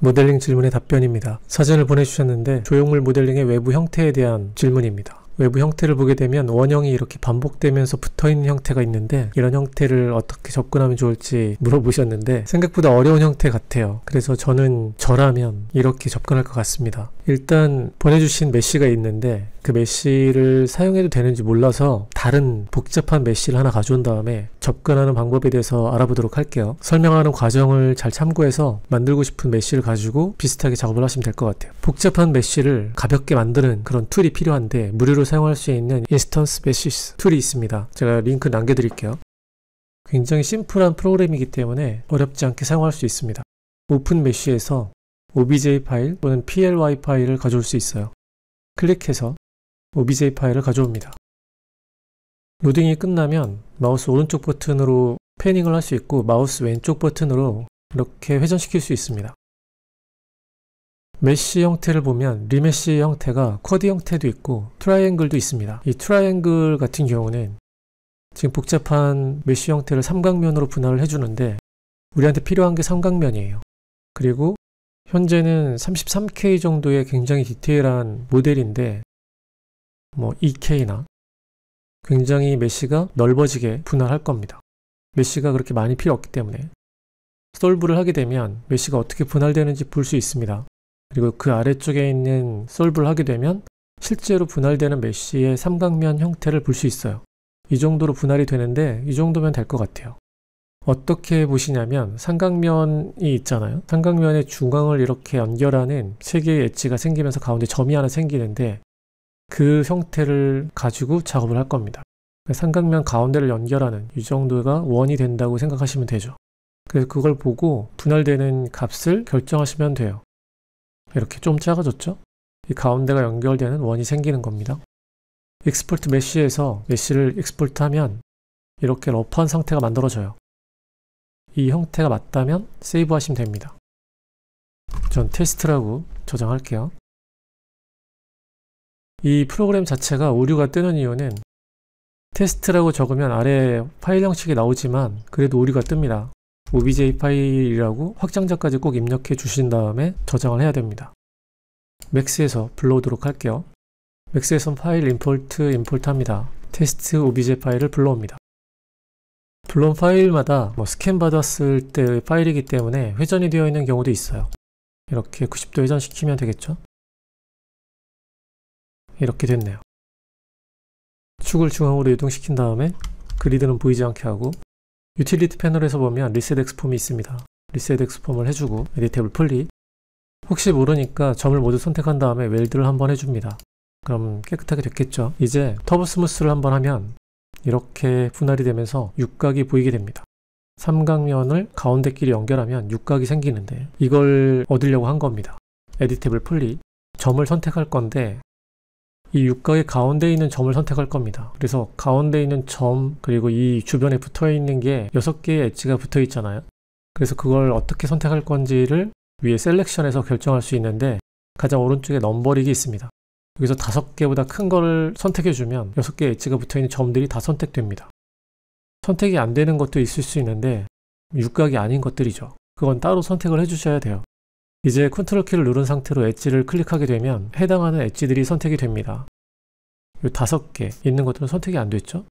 모델링 질문의 답변입니다. 사진을 보내주셨는데 조형물 모델링의 외부 형태에 대한 질문입니다. 외부 형태를 보게 되면 원형이 이렇게 반복되면서 붙어있는 형태가 있는데 이런 형태를 어떻게 접근하면 좋을지 물어보셨는데 생각보다 어려운 형태 같아요 그래서 저는 저라면 이렇게 접근할 것 같습니다 일단 보내주신 메쉬가 있는데 그 메쉬를 사용해도 되는지 몰라서 다른 복잡한 메쉬를 하나 가져온 다음에 접근하는 방법에 대해서 알아보도록 할게요. 설명하는 과정을 잘 참고해서 만들고 싶은 메쉬를 가지고 비슷하게 작업을 하시면 될 것 같아요. 복잡한 메쉬를 가볍게 만드는 그런 툴이 필요한데 무료로 사용할 수 있는 인스턴스 메쉬스 툴이 있습니다. 제가 링크 남겨드릴게요. 굉장히 심플한 프로그램이기 때문에 어렵지 않게 사용할 수 있습니다. 오픈 메쉬에서 obj 파일 또는 ply 파일을 가져올 수 있어요. 클릭해서 obj 파일을 가져옵니다. 로딩이 끝나면 마우스 오른쪽 버튼으로 패닝을 할 수 있고 마우스 왼쪽 버튼으로 이렇게 회전시킬 수 있습니다. 메쉬 형태를 보면 리메쉬 형태가 쿼드 형태도 있고 트라이앵글도 있습니다. 이 트라이앵글 같은 경우는 지금 복잡한 메쉬 형태를 삼각면으로 분할을 해주는데 우리한테 필요한 게 삼각면이에요. 그리고 현재는 33K 정도의 굉장히 디테일한 모델인데 뭐 2K나 굉장히 메시가 넓어지게 분할할 겁니다. 메시가 그렇게 많이 필요 없기 때문에 솔브를 하게 되면 메시가 어떻게 분할되는지 볼 수 있습니다. 그리고 그 아래쪽에 있는 솔브를 하게 되면 실제로 분할되는 메시의 삼각면 형태를 볼 수 있어요. 이 정도로 분할이 되는데 이 정도면 될 것 같아요. 어떻게 보시냐면 삼각면이 있잖아요. 삼각면의 중앙을 이렇게 연결하는 세 개의 엣지가 생기면서 가운데 점이 하나 생기는데 그 형태를 가지고 작업을 할 겁니다. 삼각면 가운데를 연결하는 이 정도가 원이 된다고 생각하시면 되죠. 그래서 그걸 보고 분할되는 값을 결정하시면 돼요. 이렇게 좀 작아졌죠? 이 가운데가 연결되는 원이 생기는 겁니다. 익스포트 메쉬에서 메쉬를 익스포트하면 이렇게 러프한 상태가 만들어져요. 이 형태가 맞다면 세이브 하시면 됩니다. 전 테스트라고 저장할게요. 이 프로그램 자체가 오류가 뜨는 이유는 테스트라고 적으면 아래 파일 형식이 나오지만 그래도 오류가 뜹니다. obj 파일이라고 확장자까지 꼭 입력해 주신 다음에 저장을 해야 됩니다. 맥스에서 불러오도록 할게요. 맥스에선 파일 임포트 임포트 합니다. 테스트 obj 파일을 불러옵니다. 불러온 파일마다 뭐 스캔 받았을 때의 파일이기 때문에 회전이 되어 있는 경우도 있어요. 이렇게 90도 회전시키면 되겠죠? 이렇게 됐네요. 축을 중앙으로 이동시킨 다음에 그리드는 보이지 않게 하고 유틸리티 패널에서 보면 리셋 엑스폼이 있습니다. 리셋 엑스폼을 해주고 에디테이블 플리 혹시 모르니까 점을 모두 선택한 다음에 웰드를 한번 해줍니다. 그럼 깨끗하게 됐겠죠. 이제 터보 스무스를 한번 하면 이렇게 분할이 되면서 육각이 보이게 됩니다. 삼각면을 가운데끼리 연결하면 육각이 생기는데 이걸 얻으려고 한 겁니다. 에디테이블 플리 점을 선택할 건데 이 육각의 가운데 있는 점을 선택할 겁니다. 그래서 가운데 있는 점 그리고 이 주변에 붙어 있는 게 6개의 엣지가 붙어 있잖아요. 그래서 그걸 어떻게 선택할 건지를 위에 셀렉션에서 결정할 수 있는데 가장 오른쪽에 넘버링이 있습니다. 여기서 5개보다 큰 거를 선택해주면 6개의 엣지가 붙어있는 점들이 다 선택됩니다. 선택이 안 되는 것도 있을 수 있는데 육각이 아닌 것들이죠. 그건 따로 선택을 해주셔야 돼요. 이제 컨트롤 키를 누른 상태로 엣지를 클릭하게 되면 해당하는 엣지들이 선택이 됩니다. 이 다섯 개 있는 것들은 선택이 안 됐죠?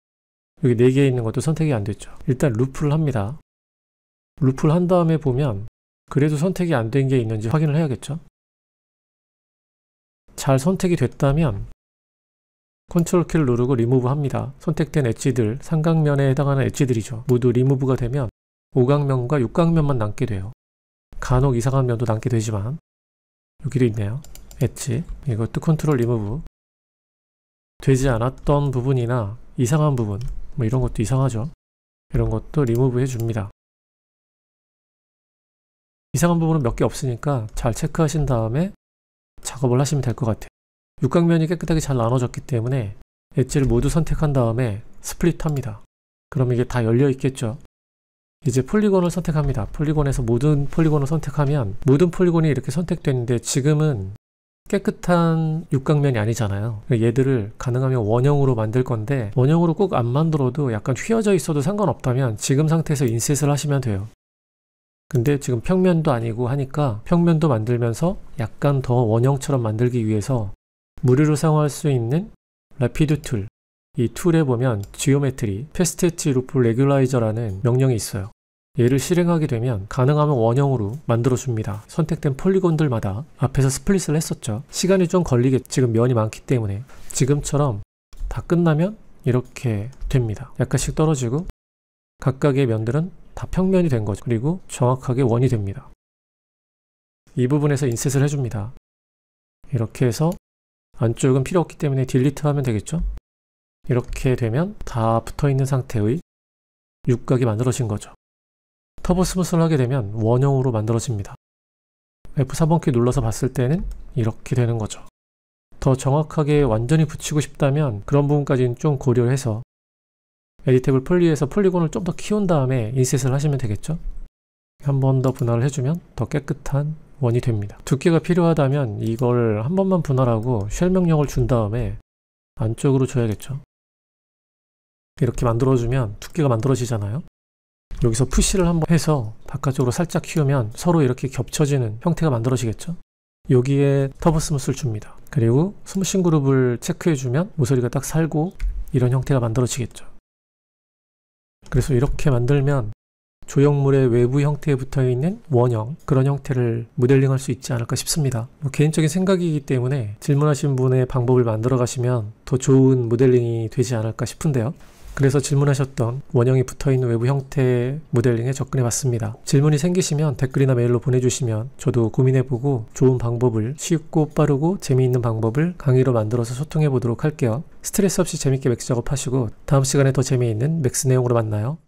여기 네 개 있는 것도 선택이 안 됐죠. 일단 루프를 합니다. 루프를 한 다음에 보면 그래도 선택이 안 된 게 있는지 확인을 해야겠죠? 잘 선택이 됐다면 컨트롤 키를 누르고 리무브 합니다. 선택된 엣지들, 삼각면에 해당하는 엣지들이죠. 모두 리무브가 되면 5각면과 6각면만 남게 돼요. 간혹 이상한 면도 남게 되지만 여기도 있네요. 엣지 이것도 컨트롤 리무브 되지 않았던 부분이나 이상한 부분 뭐 이런 것도 이상하죠. 이런 것도 리무브 해줍니다. 이상한 부분은 몇 개 없으니까 잘 체크하신 다음에 작업을 하시면 될 것 같아요. 육각면이 깨끗하게 잘 나눠졌기 때문에 엣지를 모두 선택한 다음에 스플릿합니다. 그럼 이게 다 열려 있겠죠. 이제 폴리곤을 선택합니다. 폴리곤에서 모든 폴리곤을 선택하면 모든 폴리곤이 이렇게 선택되는데 지금은 깨끗한 육각면이 아니잖아요. 그러니까 얘들을 가능하면 원형으로 만들 건데 원형으로 꼭 안 만들어도 약간 휘어져 있어도 상관없다면 지금 상태에서 인셋을 하시면 돼요. 근데 지금 평면도 아니고 하니까 평면도 만들면서 약간 더 원형처럼 만들기 위해서 무료로 사용할 수 있는 라피드 툴이 툴에 보면 지오메트리, 페스테치 루프 레귤라이저라는 명령이 있어요. 얘를 실행하게 되면 가능하면 원형으로 만들어줍니다. 선택된 폴리곤들마다 앞에서 스플릿을 했었죠. 시간이 좀 걸리게 지금 면이 많기 때문에 지금처럼 다 끝나면 이렇게 됩니다. 약간씩 떨어지고 각각의 면들은 다 평면이 된 거죠. 그리고 정확하게 원이 됩니다. 이 부분에서 인셋을 해줍니다. 이렇게 해서 안쪽은 필요 없기 때문에 딜리트 하면 되겠죠? 이렇게 되면 다 붙어있는 상태의 육각이 만들어진 거죠. 터보 스무스를 하게 되면 원형으로 만들어집니다. F3번키 눌러서 봤을 때는 이렇게 되는 거죠. 더 정확하게 완전히 붙이고 싶다면 그런 부분까지는 좀고려 해서 에디테블 폴리에서 폴리곤을 좀 더 키운 다음에 인셋을 하시면 되겠죠. 한 번 더 분할을 해주면 더 깨끗한 원이 됩니다. 두께가 필요하다면 이걸 한 번만 분할하고 쉘 명령을 준 다음에 안쪽으로 줘야겠죠. 이렇게 만들어주면 두께가 만들어지잖아요. 여기서 푸시를 한번 해서 바깥쪽으로 살짝 키우면 서로 이렇게 겹쳐지는 형태가 만들어지겠죠. 여기에 터보 스무스를 줍니다. 그리고 스무싱 그룹을 체크해주면 모서리가 딱 살고 이런 형태가 만들어지겠죠. 그래서 이렇게 만들면 조형물의 외부 형태에 붙어있는 원형 그런 형태를 모델링할 수 있지 않을까 싶습니다. 뭐 개인적인 생각이기 때문에 질문하신 분의 방법을 만들어 가시면 더 좋은 모델링이 되지 않을까 싶은데요. 그래서 질문하셨던 원형이 붙어있는 외부 형태 모델링에 접근해 봤습니다. 질문이 생기시면 댓글이나 메일로 보내주시면 저도 고민해보고 좋은 방법을 쉽고 빠르고 재미있는 방법을 강의로 만들어서 소통해 보도록 할게요. 스트레스 없이 재밌게 맥스 작업하시고 다음 시간에 더 재미있는 맥스 내용으로 만나요.